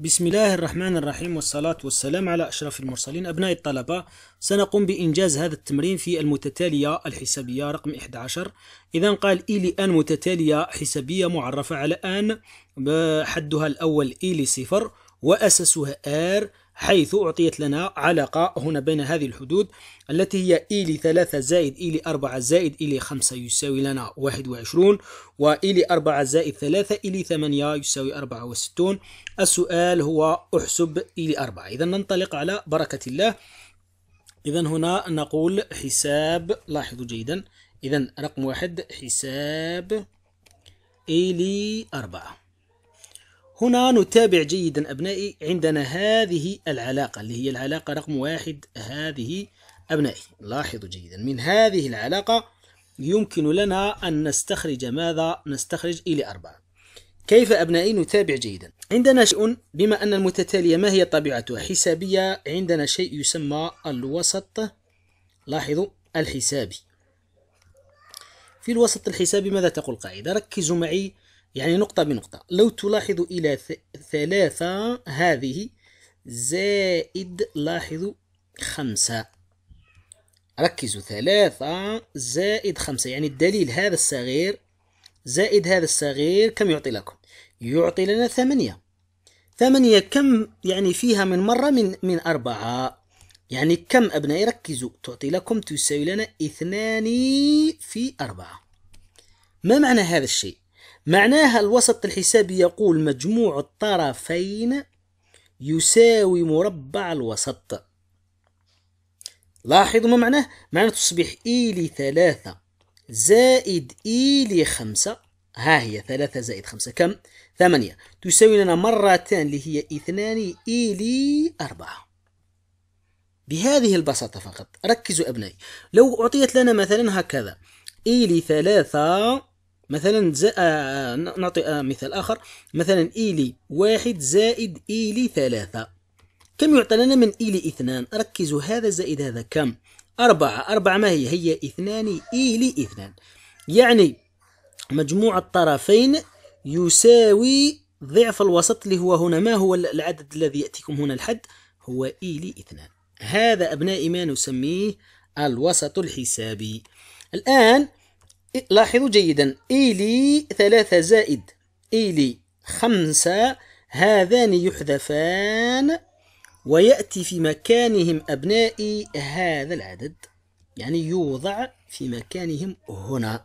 بسم الله الرحمن الرحيم والصلاة والسلام على أشرف المرسلين أبناء الطلبة سنقوم بإنجاز هذا التمرين في المتتالية الحسابية رقم 11 إذا قال إي لآن متتالية حسابية معرفة على آن حدها الأول إي لصفر وأساسها آر حيث أعطيت لنا علاقة هنا بين هذه الحدود التي هي إي لي 3 زائد إي لي 4 زائد إي لي 5 يساوي لنا واحد وعشرون وإي 4 زائد ثلاثة إي لي 8 يساوي أربعة وستون السؤال هو أحسب إي لي 4 إذا ننطلق على بركة الله إذا هنا نقول حساب لاحظوا جيدا إذا رقم واحد حساب إي لي 4 هنا نتابع جيدا أبنائي عندنا هذه العلاقة اللي هي العلاقة رقم واحد هذه أبنائي لاحظوا جيدا من هذه العلاقة يمكن لنا أن نستخرج ماذا؟ نستخرج إلى أربعة كيف أبنائي نتابع جيدا عندنا شيء بما أن المتتالية ما هي طبيعتها حسابية عندنا شيء يسمى الوسط لاحظوا الحسابي في الوسط الحسابي ماذا تقول قاعدة ركزوا معي يعني نقطة بنقطة لو تلاحظ إلى ثلاثة هذه زائد لاحظوا خمسة ركزوا ثلاثة زائد خمسة يعني الدليل هذا الصغير زائد هذا الصغير كم يعطي لكم يعطي لنا ثمانية ثمانية كم يعني فيها من مرة من من أربعة يعني كم أبنائي ركزوا تعطي لكم تساوي لنا اثنان في أربعة ما معنى هذا الشيء معناها الوسط الحسابي يقول مجموع الطرفين يساوي مربع الوسط لاحظوا ما معناه معناه تصبح إي e لثلاثة زائد إي e لخمسة ها هي ثلاثة زائد خمسة كم؟ ثمانية تساوي لنا مرتان اللي هي اثنان إي e لي أربعة بهذه البساطة فقط ركزوا أبنائي لو أعطيت لنا مثلا هكذا إي لثلاثة مثلا آه، آه، نعطي آه، مثال آخر مثلا إيلي واحد زائد إيلي ثلاثة كم يعطى لنا من إيلي اثنان ركزوا هذا زائد هذا كم أربعة أربعة ما هي هي اثنان إيلي اثنان يعني مجموع الطرفين يساوي ضعف الوسط اللي هو هنا ما هو العدد الذي يأتيكم هنا الحد هو إيلي اثنان هذا أبنائي ما نسميه الوسط الحسابي الآن لاحظوا جيدا إيلي ثلاثة زائد إيلي خمسة هذان يحذفان ويأتي في مكانهم أبنائي هذا العدد يعني يوضع في مكانهم هنا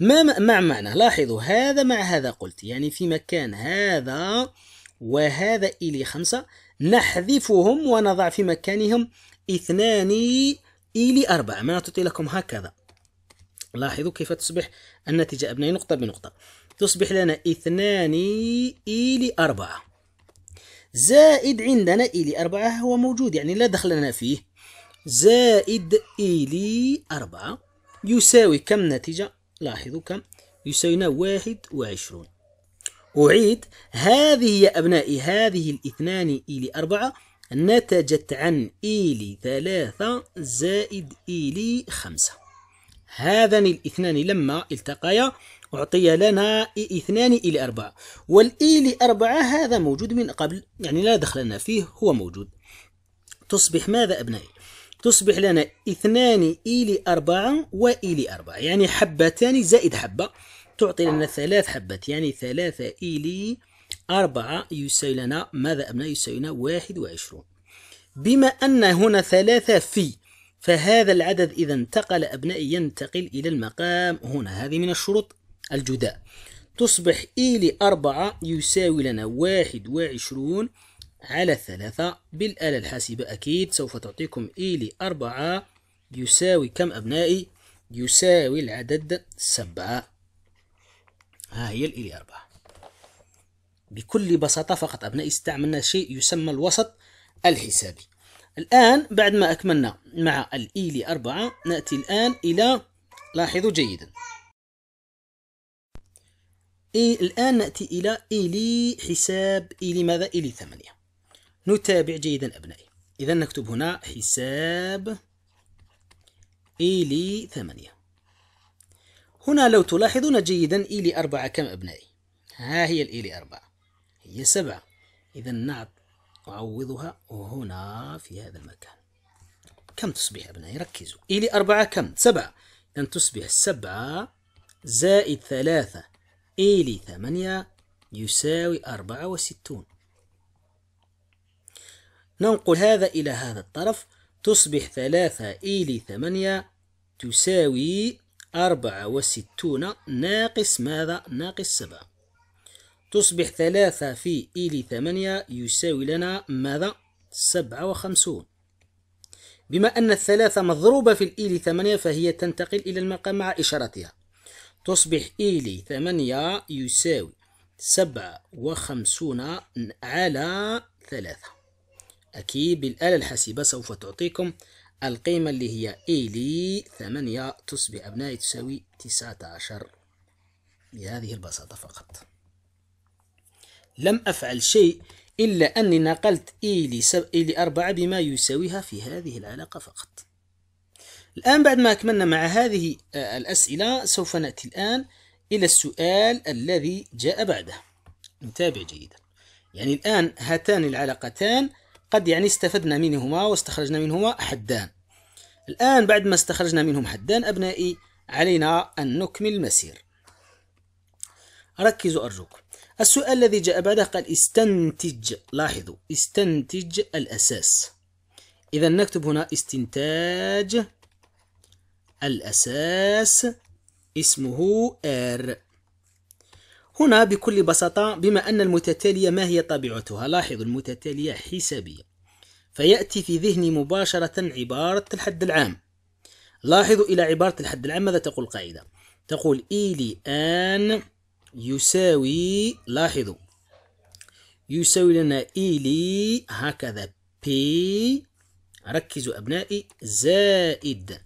ما مع معنى لاحظوا هذا مع هذا قلت يعني في مكان هذا وهذا إلي خمسة نحذفهم ونضع في مكانهم اثنان إلي أربعة ما تطي لكم هكذا لاحظوا كيف تصبح النتيجة أبنائي نقطة بنقطة تصبح لنا اثنان إي لأربعة زائد عندنا إي لأربعة هو موجود يعني لا دخل لنا فيه زائد إي لأربعة يساوي كم نتيجة لاحظوا كم يساوينا واحد وعشرون أعيد هذه يا أبنائي هذه الاثنان إي لأربعة نتجت عن إي لثلاثة زائد إي لخمسة هذان الاثنان لما التقيا أعطي لنا إي اثنان إي لأربعة والإي لأربعة هذا موجود من قبل يعني لا دخل لنا فيه هو موجود تصبح ماذا أبنائي تصبح لنا اثنان إي لأربعة وإي لأربعة يعني حبتان زائد حبة تعطي لنا ثلاث حبات يعني ثلاثة إي أربعة يساوي لنا ماذا أبنائي يساوي لنا واحد وعشرون بما أن هنا ثلاثة في فهذا العدد إذا انتقل أبنائي ينتقل إلى المقام هنا هذه من الشروط الجداء تصبح إي e لأربعة يساوي لنا واحد وعشرون على ثلاثة بالآلة الحاسبة أكيد سوف تعطيكم إي e لأربعة يساوي كم أبنائي يساوي العدد سبعة ها هي الإي e لأربعة بكل بساطة فقط أبنائي استعملنا شيء يسمى الوسط الحسابي الآن بعد ما أكملنا مع الإيلي أربعة نأتي الآن إلى لاحظوا جيدا إيه الآن نأتي إلى إيلي حساب إيلي ماذا؟ إيلي ثمانية نتابع جيدا أبنائي إذا نكتب هنا حساب إيلي ثمانية هنا لو تلاحظون جيدا إيلي أربعة كم أبنائي؟ ها هي الإيلي أربعة هي سبعة إذا أعوضها هنا في هذا المكان كم تصبح أبنائي ركزوا إلي أربعة كم سبعة إذن تصبح سبعة زائد ثلاثة إلي ثمانية يساوي أربعة وستون ننقل هذا إلى هذا الطرف تصبح ثلاثة إلي ثمانية تساوي أربعة وستون ناقص ماذا؟ ناقص سبعة تصبح ثلاثة في إي ثمانية يساوي لنا ماذا؟ سبعة وخمسون بما أن الثلاثة مضروبة في الإي ثمانية فهي تنتقل إلى المقام مع إشارتها تصبح إي ثمانية يساوي سبعة وخمسون على ثلاثة أكيد بالآلة الحاسبة سوف تعطيكم القيمة اللي هي إي لي ثمانية تصبح أبنائي تساوي تسعة عشر بهذه البساطة فقط لم أفعل شيء إلا أني نقلت إي لسب... إي لأربعة بما يساويها في هذه العلاقة فقط الآن بعد ما أكملنا مع هذه آه، الأسئلة سوف نأتي الآن إلى السؤال الذي جاء بعده نتابع جيدا يعني الآن هاتان العلاقتان قد يعني استفدنا منهما واستخرجنا منهما حدان الآن بعد ما استخرجنا منهم حدان أبنائي علينا أن نكمل المسير ركزوا أرجوكم السؤال الذي جاء بعده قال استنتج لاحظوا استنتج الأساس إذا نكتب هنا استنتاج الأساس اسمه R هنا بكل بساطة بما أن المتتالية ما هي طبيعتها لاحظوا المتتالية حسابية فيأتي في ذهني مباشرة عبارة الحد العام لاحظوا إلى عبارة الحد العام ماذا تقول القاعدة تقول إلي أن يساوي لاحظوا يساوي لنا إلي e هكذا بي ركزوا أبنائي زائد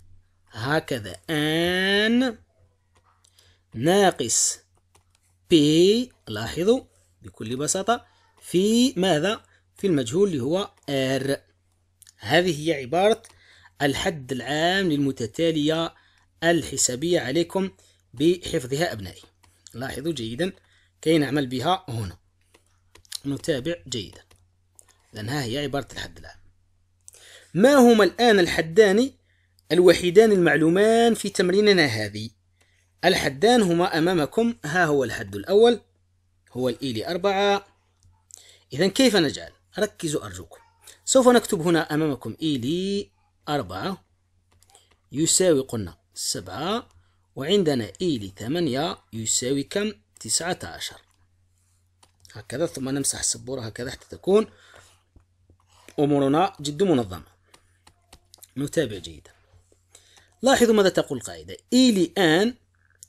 هكذا آن ناقص بي لاحظوا بكل بساطة في ماذا؟ في المجهول اللي هو R هذه هي عبارة الحد العام للمتتالية الحسابية عليكم بحفظها أبنائي لاحظوا جيدا كي نعمل بها هنا نتابع جيدا لأنها هي عبارة الحد العام ما هما الآن الحدان الوحيدان المعلومان في تمريننا هذه الحدان هما أمامكم ها هو الحد الأول هو الإي e لأربعة إذا كيف نجعل ركزوا أرجوكم سوف نكتب هنا أمامكم إي e لأربعة يساوي قلنا سبعة وعندنا إي e لثمانية يساوي كم؟ تسعة عشر هكذا ثم نمسح السبورة هكذا حتى تكون أمورنا جد منظمة نتابع جيدا لاحظوا ماذا تقول القاعدة إي e لآن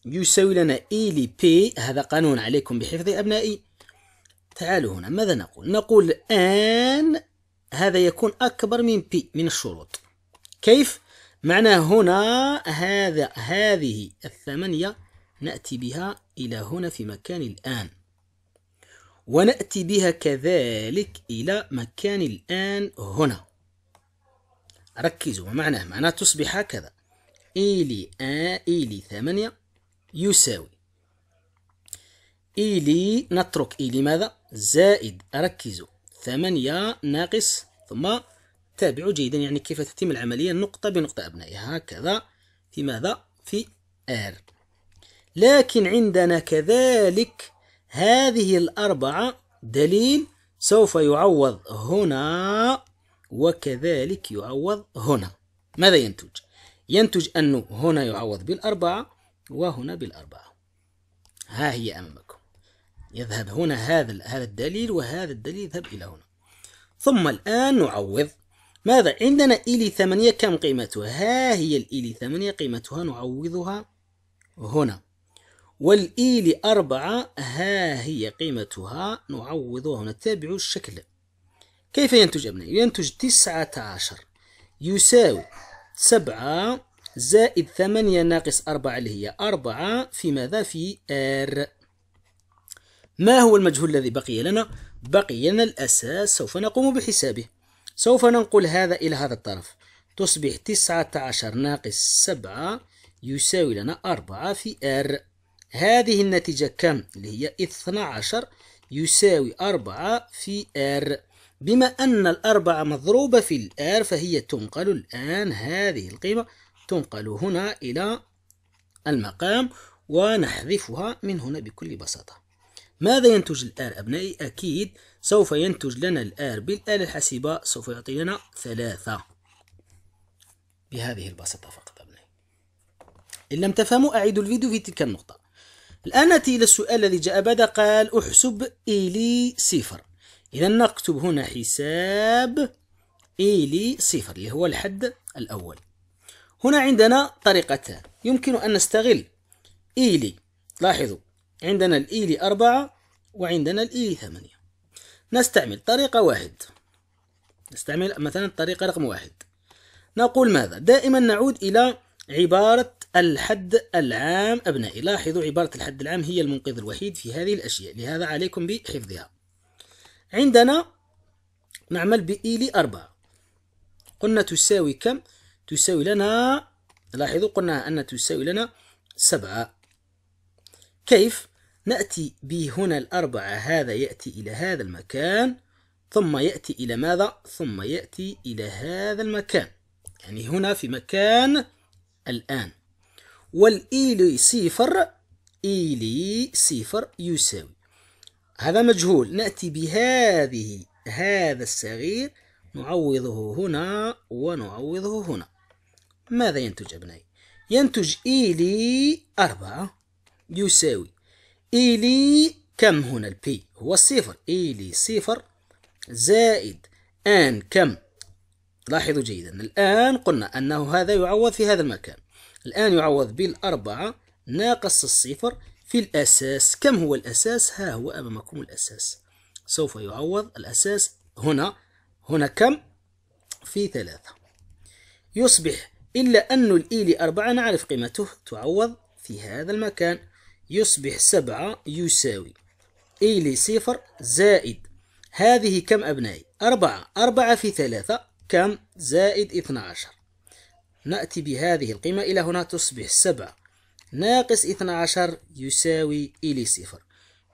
يساوي لنا إي e بي هذا قانون عليكم بحفظ أبنائي تعالوا هنا ماذا نقول نقول آن هذا يكون أكبر من بي من الشروط كيف؟ معنى هنا هذا هذه الثمانية نأتي بها إلى هنا في مكان الآن ونأتي بها كذلك إلى مكان الآن هنا ركزوا معناه معناه تصبح هكذا إيلي آ إيلي ثمانية يساوي إيلي نترك إيلي ماذا زائد ركزوا ثمانية ناقص ثم تابعوا جيدا يعني كيف تتم العملية نقطة بنقطة أبنائها هكذا في ماذا؟ في R لكن عندنا كذلك هذه الأربعة دليل سوف يعوض هنا وكذلك يعوض هنا ماذا ينتج؟ ينتج أنه هنا يعوض بالأربعة وهنا بالأربعة ها هي أمامكم يذهب هنا هذا هذا الدليل وهذا الدليل يذهب إلى هنا ثم الآن نعوض ماذا عندنا إيلي ثمانية كم قيمتها ها هي الإيلي ثمانية قيمتها نعوضها هنا والإيلي أربعة ها هي قيمتها نعوضها هنا تابعوا الشكل كيف ينتج أبنائي ينتج تسعة عشر يساوي سبعة زائد ثمانية ناقص أربعة اللي هي أربعة في ماذا في R ما هو المجهول الذي بقي لنا بقي لنا الأساس سوف نقوم بحسابه سوف ننقل هذا إلى هذا الطرف تصبح 19 ناقص 7 يساوي لنا 4 في R هذه النتيجة كم؟ اللي هي 12 يساوي 4 في R بما أن الأربعة مضروبة في الآر فهي تنقل الآن هذه القيمة تنقل هنا إلى المقام ونحذفها من هنا بكل بساطة ماذا ينتج الآر أبنائي؟ أكيد سوف ينتج لنا الآر بالآلة الحاسبة سوف يعطي لنا ثلاثة بهذه البساطة فقط إن لم تفهموا أعيدوا الفيديو في تلك النقطة الآن نأتي إلى السؤال الذي جاء بعد قال أحسب إيلي صفر إذا نكتب هنا حساب إيلي صفر اللي هو الحد الأول هنا عندنا طريقتان يمكن أن نستغل إيلي لاحظوا عندنا الإيلي أربعة وعندنا الإيلي ثمانية نستعمل طريقة واحد نستعمل مثلا الطريقة رقم واحد نقول ماذا دائما نعود إلى عبارة الحد العام أبنائي لاحظوا عبارة الحد العام هي المنقذ الوحيد في هذه الأشياء لهذا عليكم بحفظها عندنا نعمل بإيلي e أربعة قلنا تساوي كم؟ تساوي لنا لاحظوا قلنا أن تساوي لنا سبعة كيف؟ نأتي به هنا الأربعة هذا يأتي إلى هذا المكان ثم يأتي إلى ماذا؟ ثم يأتي إلى هذا المكان يعني هنا في مكان الآن والإيلي صفر إيلي صفر يساوي هذا مجهول نأتي بهذه هذا الصغير نعوضه هنا ونعوضه هنا ماذا ينتج أبنائي؟ ينتج إيلي أربعة يساوي إلي كم هنا البي هو الصفر إلي صفر زائد آن كم لاحظوا جيدا الآن قلنا أنه هذا يعوض في هذا المكان الآن يعوض بالأربعة ناقص الصفر في الأساس كم هو الأساس ها هو أمامكم الأساس سوف يعوض الأساس هنا هنا كم في ثلاثة يصبح إلا أن الإيلي أربعة نعرف قيمته تعوض في هذا المكان يصبح سبعة يساوي إيلي صفر زائد هذه كم أبنائي أربعة أربعة في ثلاثة كم زائد عشر نأتي بهذه القيمة إلى هنا تصبح سبعة ناقص عشر يساوي إلي صفر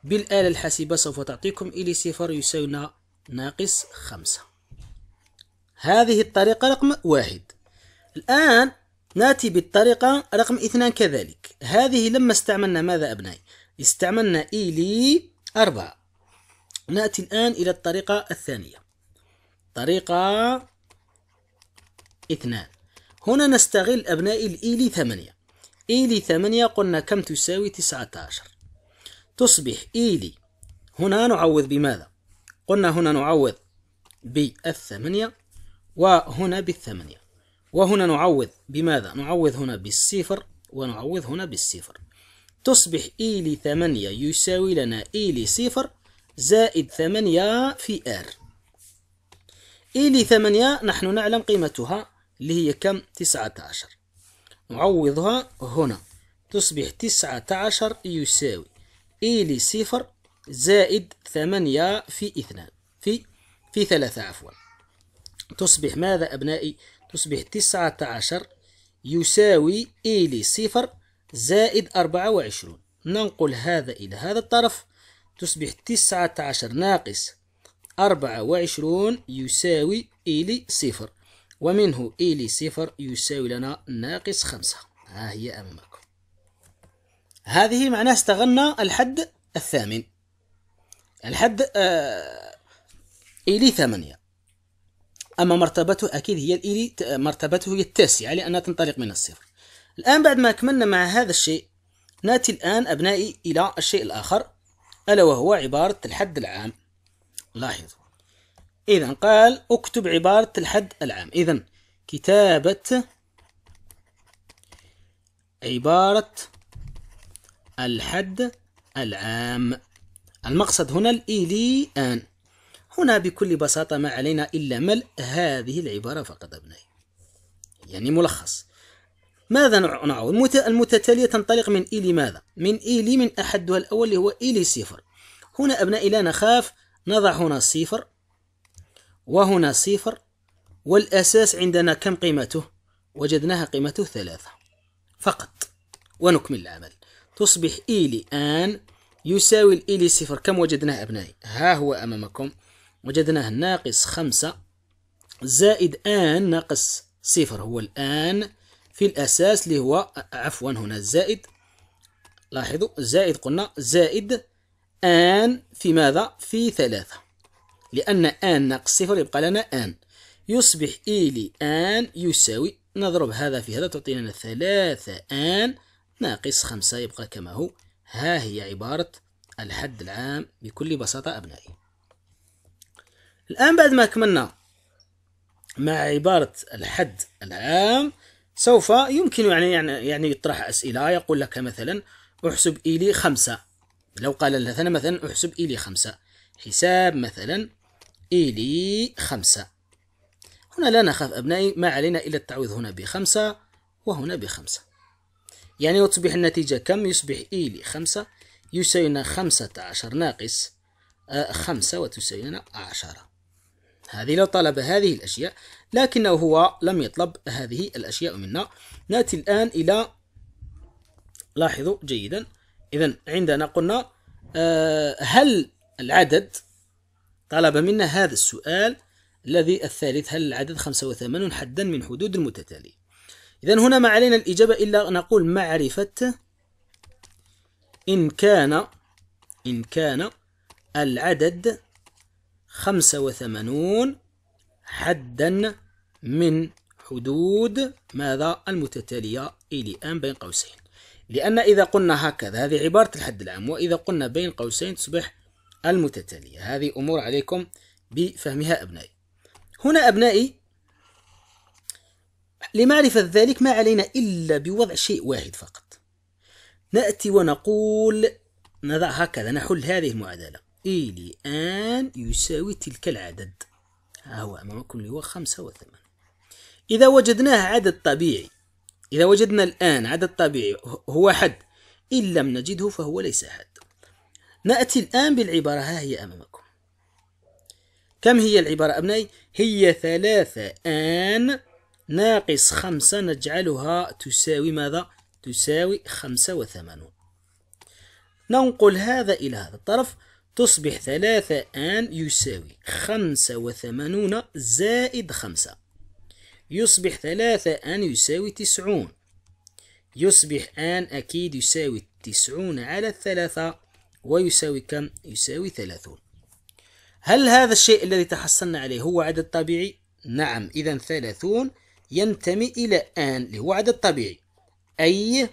بالآلة الحاسبة سوف تعطيكم إلي صفر يساوي ناقص خمسة هذه الطريقة رقم واحد الآن ناتي بالطريقة رقم اثنان كذلك هذه لما استعملنا ماذا أبنائي استعملنا إي لي أربعة نأتي الآن إلى الطريقة الثانية طريقة اثنان هنا نستغل أبنائي الإي لي ثمانية إي لي ثمانية قلنا كم تساوي تسعة عشر تصبح إي لي هنا نعوض بماذا قلنا هنا نعوض بالثمانية وهنا بالثمانية وهنا نعوض بماذا؟ نعوض هنا بالصفر ونعوض هنا بالصفر تصبح إي e لي ثمانية يساوي لنا إي e لي صفر زائد ثمانية في آر إي e لي ثمانية نحن نعلم قيمتها اللي هي كم؟ تسعة عشر نعوضها هنا تصبح تسعة عشر يساوي إي لي صفر زائد ثمانية في اثنان في في ثلاثة عفوا تصبح ماذا أبنائي؟ تصبح تسعة عشر يساوي إيلي صفر زائد أربعة وعشرون ننقل هذا إلى هذا الطرف تصبح تسعة عشر ناقص أربعة وعشرون يساوي إيلي صفر ومنه إيلي صفر يساوي لنا ناقص خمسة ها هي أمامكم هذه معناها استغلنا الحد الثامن الحد آه إيلي ثمانية أما مرتبته أكيد هي الإيلي مرتبته هي التاسعة لأنها يعني تنطلق من الصفر الآن بعد ما كملنا مع هذا الشيء نأتي الآن أبنائي إلى الشيء الآخر ألا وهو عبارة الحد العام لاحظوا إذا قال أكتب عبارة الحد العام إذا كتابة عبارة الحد العام المقصد هنا الإيلي آن هنا بكل بساطة ما علينا إلا ملء هذه العبارة فقط أبنائي يعني ملخص ماذا نعود المتتالية تنطلق من إيلي ماذا من إيلي من أحدها الأول اللي هو إيلي صفر هنا أبنائي لا نخاف نضع هنا صفر وهنا صفر والأساس عندنا كم قيمته وجدناها قيمته ثلاثة فقط ونكمل العمل تصبح إيلي آن يساوي الإيلي صفر كم وجدناه أبنائي ها هو أمامكم وجدناه ناقص خمسة زائد آن ناقص صفر هو الآن في الأساس اللي هو عفوا هنا زائد لاحظوا زائد قلنا زائد آن في ماذا؟ في ثلاثة لأن آن ناقص صفر يبقى لنا آن يصبح إيلي e آن يساوي نضرب هذا في هذا تعطينا ثلاثة آن ناقص خمسة يبقى كما هو ها هي عبارة الحد العام بكل بساطة أبنائي الآن بعد ما كملنا مع عبارة الحد العام سوف يمكن يعني يعني, يعني يطرح أسئلة يقول لك مثلا احسب إلي خمسة لو قال لنا مثلا احسب إلي خمسة حساب مثلا إلي خمسة هنا لا نخاف أبنائي ما علينا إلا التعويض هنا بخمسة وهنا بخمسة يعني وتصبح النتيجة كم يصبح إلي خمسة يساوينا خمسة عشر ناقص آه، خمسة وتساوينا عشرة هذه لو طلب هذه الأشياء لكنه هو لم يطلب هذه الأشياء منا نأتي الآن إلى لاحظوا جيدا إذا عندنا قلنا آه، هل العدد طلب منا هذا السؤال الذي الثالث هل العدد 85 حدا من حدود المتتالية إذا هنا ما علينا الإجابة إلا نقول معرفة إن كان إن كان العدد خمسة وثمانون حدا من حدود ماذا المتتالية إلى الآن بين قوسين لأن إذا قلنا هكذا هذه عبارة الحد العام وإذا قلنا بين قوسين تصبح المتتالية هذه أمور عليكم بفهمها أبنائي هنا أبنائي لمعرفة ذلك ما علينا إلا بوضع شيء واحد فقط نأتي ونقول نضع هكذا نحل هذه المعادلة إلى أن يساوي تلك العدد ها هو أمامكم اللي هو خمسة وثمان إذا وجدناه عدد طبيعي إذا وجدنا الآن عدد طبيعي هو حد إن لم نجده فهو ليس حد نأتي الآن بالعبارة ها هي أمامكم كم هي العبارة أبنائي؟ هي ثلاثة آن ناقص خمسة نجعلها تساوي ماذا؟ تساوي خمسة وثمانون ننقل هذا إلى هذا الطرف تصبح ثلاثة آن يساوي خمسة وثمانون زائد خمسة يصبح ثلاثة آن يساوي تسعون يصبح آن أكيد يساوي تسعون على الثلاثة ويساوي كم؟ يساوي ثلاثون هل هذا الشيء الذي تحصلنا عليه هو عدد طبيعي؟ نعم إذا ثلاثون ينتمي إلى آن اللي هو عدد طبيعي أي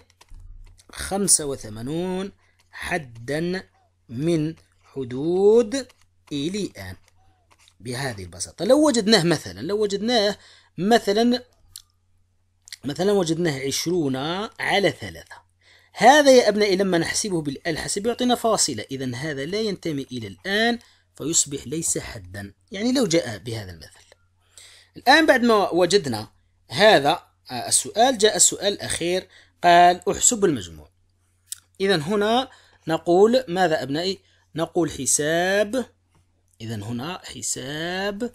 خمسة وثمانون حدا من حدود إلى آن بهذه البساطة لو وجدناه مثلا لو وجدناه مثلا مثلا وجدناه عشرون على ثلاثة هذا يا أبنائي لما نحسبه بالحسب يعطينا فاصلة إذا هذا لا ينتمي إلى الآن فيصبح ليس حدا يعني لو جاء بهذا المثل الآن بعد ما وجدنا هذا آه، السؤال جاء السؤال الأخير قال احسب المجموع إذا هنا نقول ماذا أبنائي نقول حساب إذا هنا حساب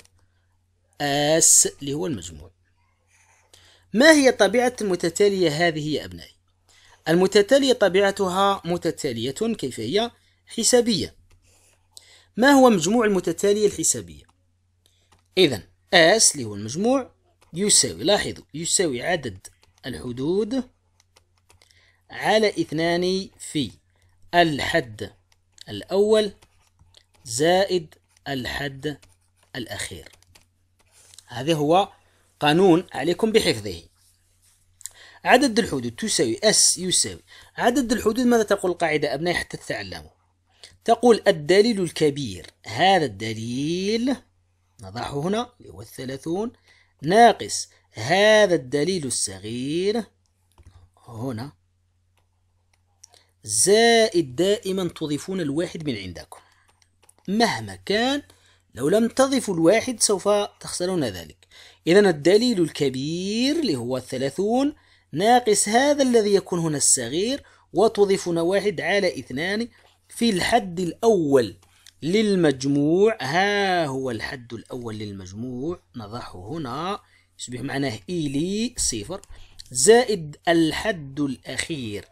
آس اللي هو المجموع ما هي طبيعة المتتالية هذه يا أبنائي؟ المتتالية طبيعتها متتالية كيف هي؟ حسابية ما هو مجموع المتتالية الحسابية؟ إذا آس اللي هو المجموع يساوي لاحظوا يساوي عدد الحدود على اثنان في الحد الأول زائد الحد الأخير هذا هو قانون عليكم بحفظه عدد الحدود تساوي S يساوي عدد الحدود ماذا تقول القاعدة أبنائي حتى تتعلموا تقول الدليل الكبير هذا الدليل نضعه هنا اللي هو الثلاثون ناقص هذا الدليل الصغير هنا زائد دائما تضيفون الواحد من عندكم مهما كان لو لم تضفوا الواحد سوف تخسرون ذلك إذا الدليل الكبير اللي هو الثلاثون ناقص هذا الذي يكون هنا الصغير وتضيفون واحد على اثنان في الحد الأول للمجموع ها هو الحد الأول للمجموع نضعه هنا يصبح معناه إيلي صفر زائد الحد الأخير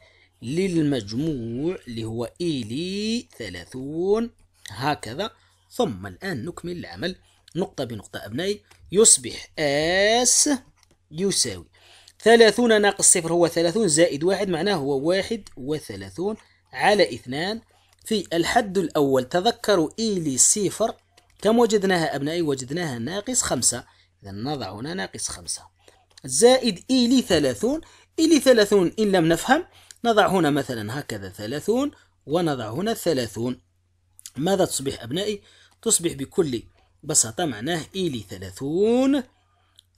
للمجموع اللي هو إيلي ثلاثون هكذا ثم الآن نكمل العمل نقطة بنقطة أبنائي يصبح آس يساوي ثلاثون ناقص صفر هو ثلاثون زائد واحد معناه هو واحد وثلاثون على اثنان في الحد الأول تذكروا إيلي e صفر كم وجدناها أبنائي وجدناها ناقص خمسة إذا نضع هنا ناقص خمسة زائد إيلي e ثلاثون إيلي e ثلاثون إن لم نفهم نضع هنا مثلا هكذا ثلاثون ونضع هنا 30 ماذا تصبح أبنائي؟ تصبح بكل بساطة معناه إيلي e ثلاثون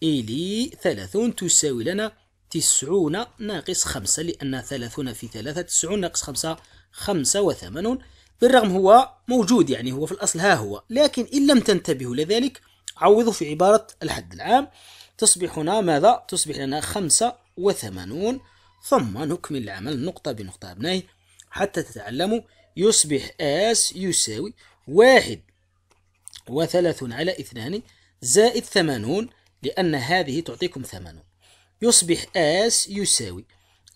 إيلي e ثلاثون تساوي لنا تسعون ناقص خمسة لأن ثلاثون في ثلاثة تسعون ناقص خمسة خمسة وثمانون بالرغم هو موجود يعني هو في الأصل ها هو لكن إن لم تنتبهوا لذلك عوضوا في عبارة الحد العام تصبح هنا ماذا؟ تصبح لنا خمسة وثمانون ثم نكمل العمل نقطة بنقطة أبنائي حتى تتعلموا يصبح آس يساوي واحد وثلاثون على اثنان زائد ثمانون لأن هذه تعطيكم ثمانون يصبح آس يساوي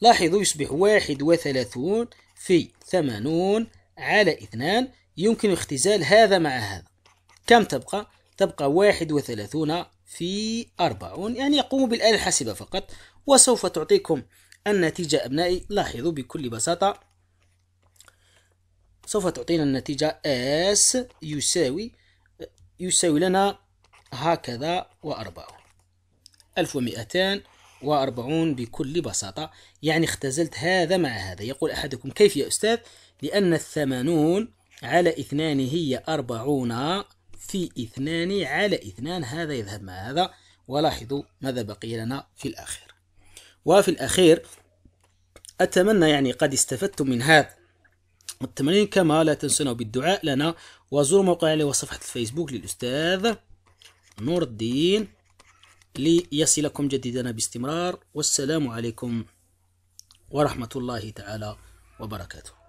لاحظوا يصبح واحد وثلاثون في ثمانون على اثنان يمكن اختزال هذا مع هذا كم تبقى؟ تبقى واحد وثلاثون في أربعون يعني يقوم بالآلة الحاسبة فقط وسوف تعطيكم النتيجة أبنائي لاحظوا بكل بساطة سوف تعطينا النتيجة S يساوي يساوي لنا هكذا وأربعة ألف ومئتان وأربعون بكل بساطة يعني اختزلت هذا مع هذا يقول أحدكم كيف يا أستاذ لأن الثمانون على اثنان هي أربعون في اثنان على اثنان هذا يذهب مع هذا ولاحظوا ماذا بقي لنا في الآخر وفي الأخير أتمنى يعني قد استفدتم من هذا التمرين كما لا تنسونا بالدعاء لنا وزوروا موقعي وصفحة الفيسبوك للأستاذ نور الدين ليصلكم جديدنا باستمرار والسلام عليكم ورحمة الله تعالى وبركاته